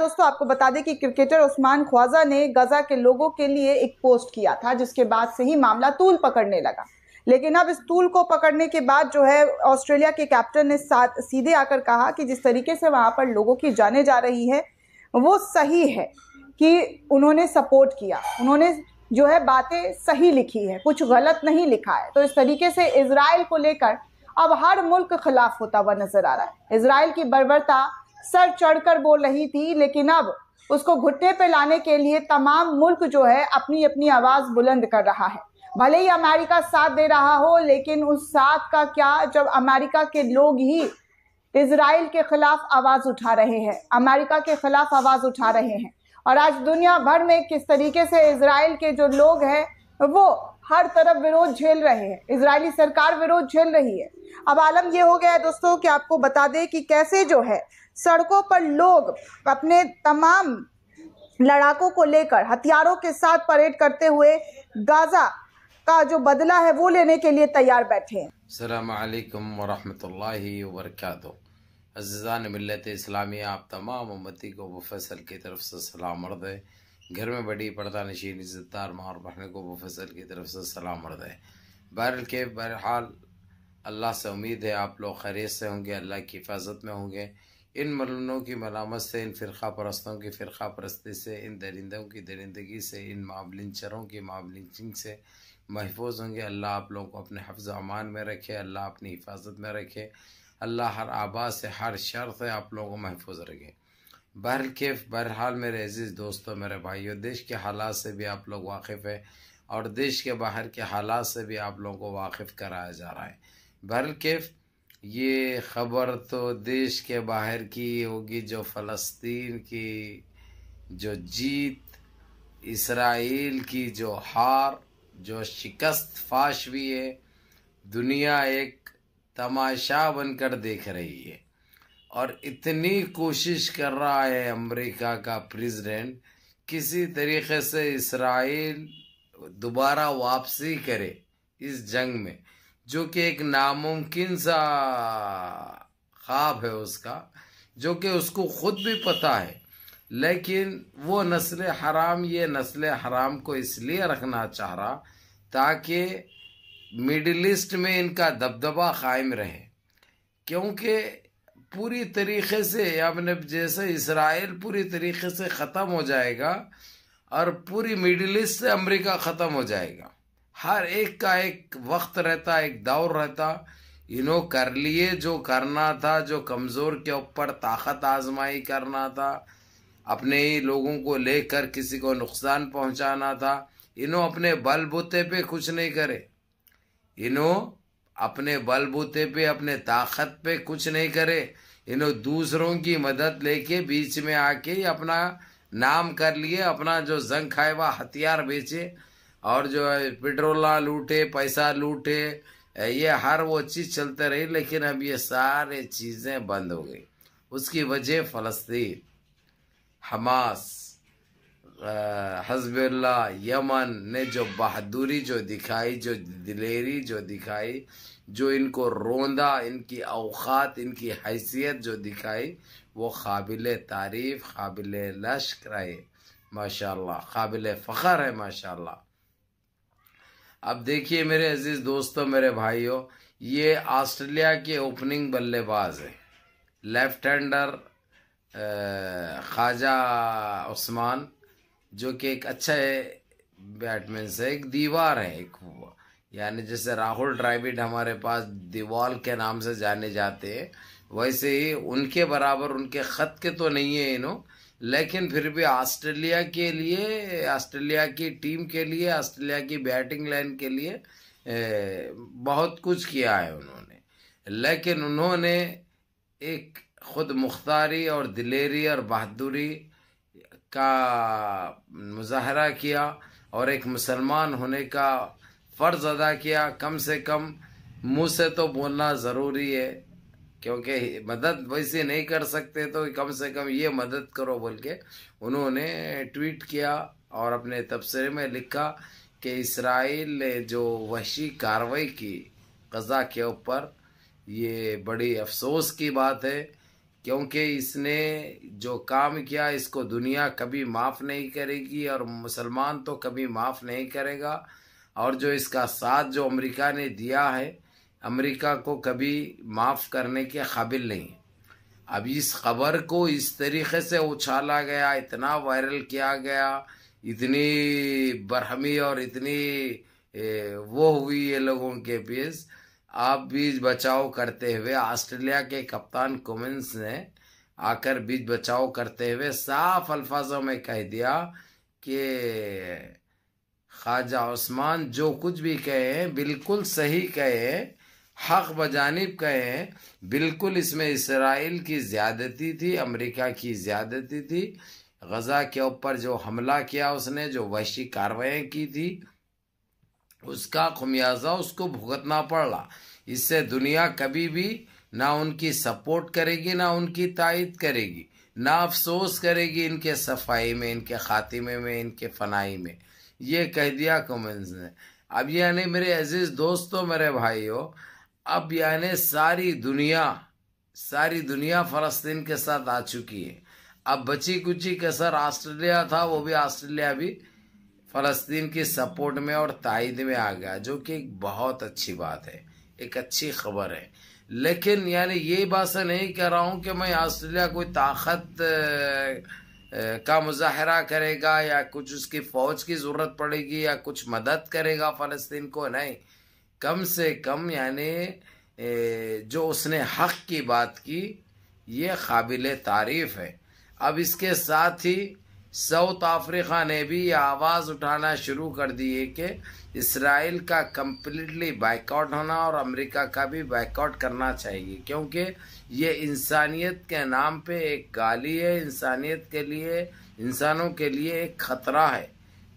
دوستو آپ کو بتا دے کہ کرکیٹر عثمان خواجہ نے غزہ کے لوگوں کے لیے ایک پوسٹ کیا تھا جس کے بعد سے ہی معاملہ طول پکڑنے لگا لیکن اب اس طول کو پکڑنے کے بعد جو ہے آسٹریلیا کے کیپٹن نے سیدھے آ کر کہا کہ جس طریقے سے وہاں پر لوگوں کی جانے جا رہی ہے وہ صحیح ہے کہ انہوں نے سپورٹ کیا انہوں نے جو ہے باتیں صحیح لکھی ہے کچھ غلط نہیں لکھا ہے تو اس طریقے سے اسرائیل کو لے کر اب ہر ملک خلاف ہوتا ہوا نظر آ رہا ہے اسرائیل کی بربرتا سر چڑھ کر بول رہی تھی لیکن اب اس کو گھٹنے پہ لانے کے لیے تمام ملک جو ہے اپنی اپنی آواز بلند کر رہا ہے بھلے ہی امریکہ امریکہ ساتھ ساتھ دے رہا ہو لیکن اس کا کیا جب کے لوگ ہی اسرائیل کے خلاف آواز اٹھا رہے ہیں امریکہ کے خلاف آواز اٹھا رہے ہیں اور آج دنیا بھر میں کس طریقے سے اسرائیل کے جو لوگ ہیں وہ ہر طرف وروج جھیل رہے ہیں اسرائیلی سرکار وروج جھیل رہی ہے اب عالم یہ ہو گیا ہے دوستوں کہ آپ کو بتا دے کہ کیسے جو ہے سڑکوں پر لوگ اپنے تمام لڑاکوں کو لے کر ہتھیاروں کے ساتھ پریڈ کرتے ہوئے کا جو بدلہ ہے وہ لینے کے لیے تیار بیٹھے ہیں السلام علیکم ورحمت اللہ وبرکاتہ عزیزان ملت آپ تمام امتی کو مفصل کی طرف سے سلام مرد ہے گھر میں بڑی پردہ نشین عزت دار اور بہنے کو مفصل کی طرف سے سلام مرد ہے بہرحال کے بہرحال اللہ سے امید ہے آپ لوگ خیریت سے ہوں گے اللہ کی حفاظت میں ہوں گے ان ملنوں کی ملامت سے ان فرقہ پرستوں کی فرقہ پرستی سے ان درندوں کی درندگی سے ان معاملنچروں کی معاملنچنگ چنگ سے محفوظ ہوں گے اللہ آپ لوگوں کو اپنے حفظ امان میں رکھے اللہ اپنی حفاظت میں رکھے اللہ ہر آبا سے ہر شر سے آپ لوگ کو محفوظ رکھے بہرکیف بہرحال میرے عزیز دوستوں میرے بھائیوں دیش کے حالات سے بھی آپ لوگ واقف ہیں اور دیش کے باہر کے حالات سے بھی آپ لوگوں کو واقف کرایا جا رہا ہے بہرکیف یہ خبر تو دیش کے باہر کی ہوگی جو فلسطین کی جو جیت اسرائیل کی جو ہار جو شکست فاش بھی ہے دنیا ایک تماشا بن کر دیکھ رہی ہے اور اتنی کوشش کر رہا ہے امریکہ کا پریزڈنٹ کسی طریقے سے اسرائیل دوبارہ واپسی کرے اس جنگ میں جو کہ ایک ناممکن سا خواب ہے اس کا جو کہ اس کو خود بھی پتہ ہے لیکن وہ نسل حرام یہ نسل حرام کو اس لیے رکھنا چاہ رہا تاکہ مڈل ایسٹ میں ان کا دبدبہ قائم رہے کیونکہ پوری طریقے سے جیسے اسرائیل پوری طریقے سے ختم ہو جائے گا اور پوری مڈل ایسٹ سے امریکہ ختم ہو جائے گا ہر ایک کا ایک وقت رہتا ایک دور رہتا انہوں کر لیے جو کرنا تھا جو کمزور کے اوپر طاقت آزمائی کرنا تھا اپنے ہی لوگوں کو کو لے کر کسی نقصان پہنچانا تھا انہوں اپنے بل بوتے پہ کچھ نہیں کرے انہوں اپنے بل بوتے پہ اپنے طاقت پہ کچھ نہیں کرے انہوں دوسروں کی مدد لے کے بیچ میں آ کے اپنا نام کر لیے اپنا جو زنگ کھائے ہوا ہتھیار بیچے اور جو ہے پٹرول لوٹے پیسہ لوٹے یہ ہر وہ چیز چلتے رہی لیکن اب یہ سارے چیزیں بند ہو گئی اس کی وجہ فلسطین حماس حزب اللہ یمن نے جو بہادری جو دکھائی جو دلیری جو دکھائی جو ان کو روندہ ان کی اوقات ان کی حیثیت جو دکھائی وہ قابل تعریف قابل لشکر رہے ماشاء اللہ قابل فخر ہے ماشاء اللہ اب دیکھیے میرے عزیز دوستوں میرے بھائیوں یہ آسٹریلیا کے اوپننگ بلے باز ہے لیفٹ ہینڈر خواجہ عثمان جو کہ ایک اچھا ہے بیٹمین سے ایک دیوار ہے ایک یعنی جیسے راہل ڈرائیوڈ ہمارے پاس دیوال کے نام سے جانے جاتے ہیں ویسے ہی ان کے برابر ان کے خط کے تو نہیں ہیں انہوں لیکن پھر بھی آسٹریلیا کے لیے آسٹریلیا کی ٹیم کے لیے آسٹریلیا کی بیٹنگ لائن کے لیے بہت کچھ کیا ہے انہوں نے لیکن انہوں نے ایک خود مختاری اور دلیری اور بہادری کا مظاہرہ کیا اور ایک مسلمان ہونے کا فرض ادا کیا کم سے کم منہ سے تو بولنا ضروری ہے کیونکہ مدد ویسے نہیں کر سکتے تو کم سے کم یہ مدد کرو بول کے انہوں نے ٹویٹ کیا اور اپنے تبصرے میں لکھا کہ اسرائیل نے جو وحشی کاروائی کی غزہ کے اوپر یہ بڑی افسوس کی بات ہے کیونکہ اس نے جو کام کیا اس کو دنیا کبھی معاف نہیں کرے گی اور مسلمان تو کبھی معاف نہیں کرے گا اور جو اس کا ساتھ جو امریکہ نے دیا ہے امریکہ کو کبھی معاف کرنے کے قابل نہیں اب اس خبر کو اس طریقے سے اچھالا گیا اتنا وائرل کیا گیا اتنی برہمی اور اتنی وہ ہوئی یہ لوگوں کے پیس آپ بیچ بچاؤ کرتے ہوئے آسٹریلیا کے کپتان کومنس نے آ کر بیچ بچاؤ کرتے ہوئے صاف الفاظوں میں کہہ دیا کہ خواجہ عثمان جو کچھ بھی ہیں بالکل صحیح ہیں حق بجانب کہ بالکل اس میں اسرائیل کی زیادتی تھی امریکہ کی زیادتی تھی غزہ کے اوپر جو حملہ کیا اس نے جو وحشی کاروائیں کی تھی اس کا خمیازہ اس کو بھگتنا پڑا اس سے دنیا کبھی بھی نہ ان کی سپورٹ کرے گی نہ ان کی تائید کرے گی نہ افسوس کرے گی ان کے صفائی میں ان کے خاتمے میں ان کے فنائی میں یہ کہہ دیا کومنز نے اب یعنی میرے عزیز دوستوں میرے بھائیوں اب یعنی ساری دنیا ساری دنیا فلسطین کے ساتھ آ چکی ہے اب بچی کچی کے آسٹریلیا تھا وہ بھی آسٹریلیا بھی فلسطین کی سپورٹ میں اور تائید میں آ گیا جو کہ ایک بہت اچھی بات ہے ایک اچھی خبر ہے لیکن یعنی یہ بات سے نہیں کہہ رہا ہوں کہ میں آسٹریلیا کوئی طاقت کا مظاہرہ کرے گا یا کچھ اس کی فوج کی ضرورت پڑے گی یا کچھ مدد کرے گا فلسطین کو نہیں کم سے کم یعنی جو اس نے حق کی بات کی یہ قابل تعریف ہے اب اس کے ساتھ ہی ساؤتھ افریقہ نے بھی یہ آواز اٹھانا شروع کر دی ہے کہ اسرائیل کا کمپلیٹلی بائک آؤٹ ہونا اور امریکہ کا بھی بائک آؤٹ کرنا چاہیے کیونکہ یہ انسانیت کے نام پہ ایک گالی ہے انسانیت کے لیے انسانوں کے لیے ایک خطرہ ہے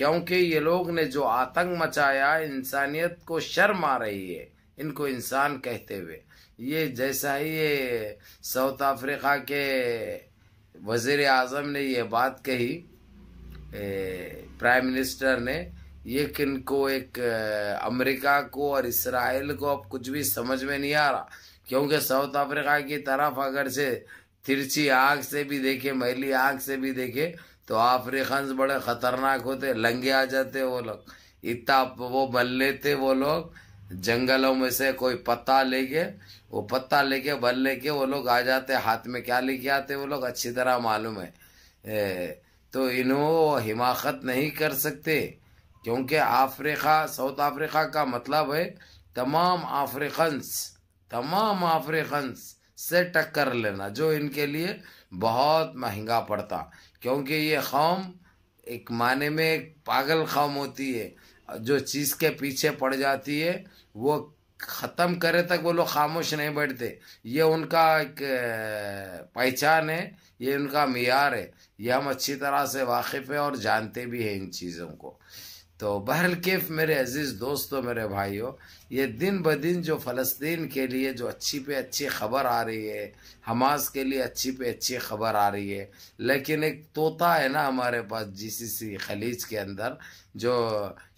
کیونکہ یہ لوگ نے جو آتنک مچایا انسانیت کو شرم آ رہی ہے ان کو انسان کہتے ہوئے یہ جیسا ہی یہ ساؤتھ افریقہ کے وزیر اعظم نے یہ بات کہی پرائم منسٹر نے یہ کہ ان کو ایک امریکہ کو اور اسرائیل کو اب کچھ بھی سمجھ میں نہیں آ رہا کیونکہ ساؤتھ افریقہ کی طرف اگر سے ترچی آنکھ سے بھی دیکھے مہلی آنکھ سے بھی دیکھے تو آفریقنز بڑے خطرناک ہوتے لنگے آ جاتے وہ لوگ اتنا وہ بل لیتے وہ لوگ جنگلوں میں سے کوئی پتا لے کے وہ پتا لے کے بل لے کے وہ لوگ آ جاتے ہاتھ میں کیا لے کے آتے وہ لوگ اچھی طرح معلوم ہے تو انہوں حماقت نہیں کر سکتے کیونکہ افریقہ ساؤتھ افریقہ کا مطلب ہے تمام آفریقنس تمام آفریقنس سے ٹکر لینا جو ان کے لیے بہت مہنگا پڑتا کیونکہ یہ قوم ایک معنی میں ایک پاگل قوم ہوتی ہے جو چیز کے پیچھے پڑ جاتی ہے وہ ختم کرے تک وہ لوگ خاموش نہیں بیٹھتے یہ ان کا ایک پہچان ہے یہ ان کا معیار ہے یہ ہم اچھی طرح سے واقف ہیں اور جانتے بھی ہیں ان چیزوں کو تو بحر کیف میرے عزیز دوستو میرے بھائیو یہ دن بدن جو فلسطین کے لیے جو اچھی پہ اچھی خبر آ رہی ہے حماس کے لیے اچھی پہ اچھی خبر آ رہی ہے لیکن ایک طوطا ہے نا ہمارے پاس جی سی سی خلیج کے اندر جو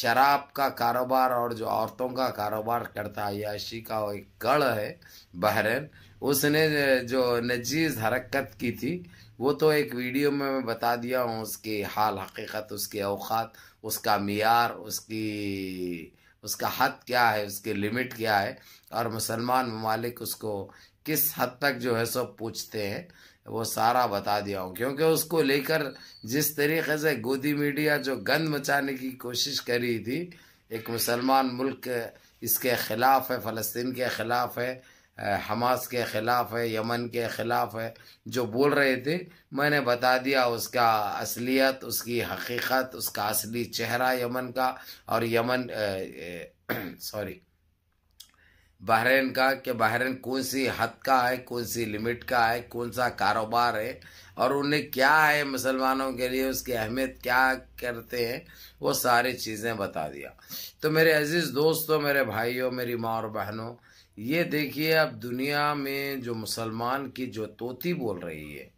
شراب کا کاروبار اور جو عورتوں کا کاروبار کرتا ہے عاشی کا ایک گڑھ ہے بحرین اس نے جو نجیز حرکت کی تھی وہ تو ایک ویڈیو میں میں بتا دیا ہوں اس کی حال حقیقت اس کے اوقات اس کا معیار اس کی اس کا حد کیا ہے اس کی لمٹ کیا ہے اور مسلمان ممالک اس کو کس حد تک جو ہے سو پوچھتے ہیں وہ سارا بتا دیا ہوں کیونکہ اس کو لے کر جس طریقے سے گودی میڈیا جو گند مچانے کی کوشش کری تھی ایک مسلمان ملک اس کے خلاف ہے فلسطین کے خلاف ہے حماس کے خلاف ہے یمن کے خلاف ہے جو بول رہے تھے میں نے بتا دیا اس کا اصلیت اس کی حقیقت اس کا اصلی چہرہ یمن کا اور یمن سوری بحرین کا کہ بحرین کون سی حد کا ہے کون سی لمٹ کا ہے کون سا کاروبار ہے اور انہیں کیا ہے مسلمانوں کے لیے اس کی اہمیت کیا کرتے ہیں وہ ساری چیزیں بتا دیا تو میرے عزیز دوستوں میرے بھائیوں میری ماں اور بہنوں یہ دیکھیے اب دنیا میں جو مسلمان کی جو توتی بول رہی ہے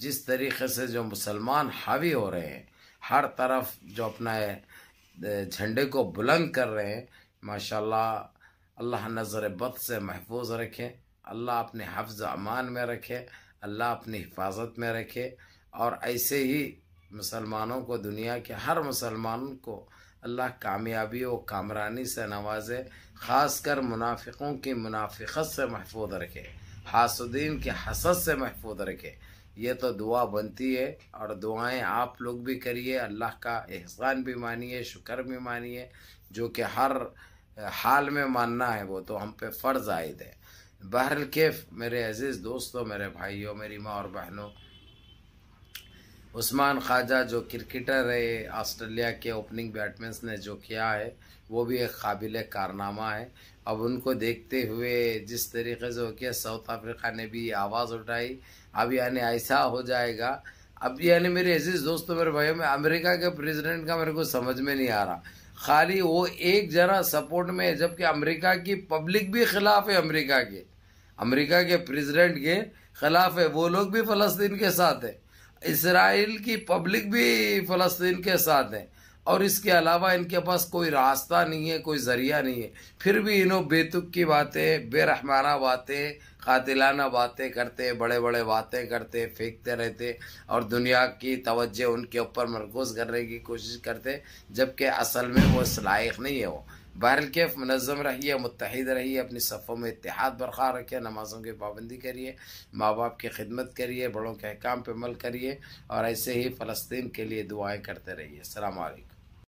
جس طریقے سے جو مسلمان حاوی ہو رہے ہیں ہر طرف جو اپنا جھنڈے کو بلند کر رہے ہیں ماشاءاللہ اللہ نظر بد سے محفوظ رکھیں اللہ اپنے حفظ امان میں رکھے اللہ اپنی حفاظت میں رکھے اور ایسے ہی مسلمانوں کو دنیا کے ہر مسلمان کو اللہ کامیابی و کامرانی سے نوازے خاص کر منافقوں کی منافقت سے محفوظ رکھے حاسدین کی حسد سے محفوظ رکھے یہ تو دعا بنتی ہے اور دعائیں آپ لوگ بھی کریے اللہ کا احسان بھی مانیے شکر بھی مانیے جو کہ ہر حال میں ماننا ہے وہ تو ہم پہ فرض عائد ہے بہر میرے عزیز دوستوں میرے بھائیوں میری ماں اور بہنوں عثمان خواجہ جو کرکٹر ہے آسٹریلیا کے اوپننگ بیٹمنس نے جو کیا ہے وہ بھی ایک قابل کارنامہ ہے اب ان کو دیکھتے ہوئے جس طریقے سے ہو کیا ساؤتھ افریقہ نے بھی آواز اٹھائی اب یعنی ایسا ہو جائے گا اب یعنی میرے عزیز دوستوں میرے بھائیوں میں امریکہ کے پریزیڈنٹ کا میرے کو سمجھ میں نہیں آ رہا خالی وہ ایک جرا سپورٹ میں ہے جبکہ امریکہ کی پبلک بھی خلاف ہے امریکہ کے امریکہ کے پریزیڈنٹ کے خلاف ہے وہ لوگ بھی فلسطین کے ساتھ ہیں اسرائیل کی پبلک بھی فلسطین کے ساتھ ہیں اور اس کے علاوہ ان کے پاس کوئی راستہ نہیں ہے کوئی ذریعہ نہیں ہے پھر بھی انہوں بیتک کی باتیں بے رحمانہ باتیں قاتلانہ باتیں کرتے بڑے بڑے باتیں کرتے پھینکتے رہتے اور دنیا کی توجہ ان کے اوپر مرکوز کرنے کی کوشش کرتے جبکہ اصل میں وہ اس لائق نہیں ہے وہ بحر کیف منظم رہیے متحد رہیے اپنی صفوں میں اتحاد برقرار رکھیے نمازوں کی پابندی کریے ماں باپ کی خدمت کریے بڑوں کے احکام پہ عمل کریے اور ایسے ہی فلسطین کے لیے دعائیں کرتے رہیے السلام علیکم